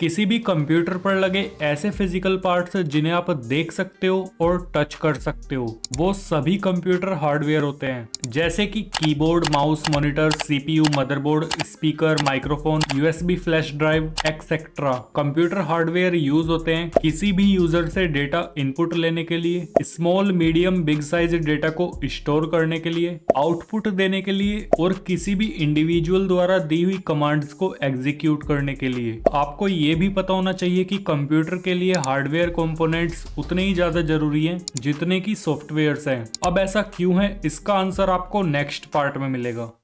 किसी भी कंप्यूटर पर लगे ऐसे फिजिकल पार्ट्स जिन्हें आप देख सकते हो और टच कर सकते हो वो सभी कंप्यूटर हार्डवेयर होते हैं जैसे कि keyboard mouse monitor CPU motherboard speaker microphone USB flash drive etcetera computer hardware use होते हैं किसी भी यूजर से डेटा इनपुट लेने के लिए small medium big size data को स्टोर करने के लिए आउटपुट देने के लिए और किसी भी इंडिविजुअल द्वारा दी हुई कमांड्स को एग्जीक्यूट करने के लिए आपको ये भी पता होना चाहिए कि कंप्यूटर के लिए हार्डवेयर कंपोनेंट्स उतने ही ज़्यादा ज़रूरी हैं जितने की सॉफ्टवेयर्स हैं अब ऐसा क्यों है इसका आंसर आपको नेक्स्ट पार्ट में मिलेगा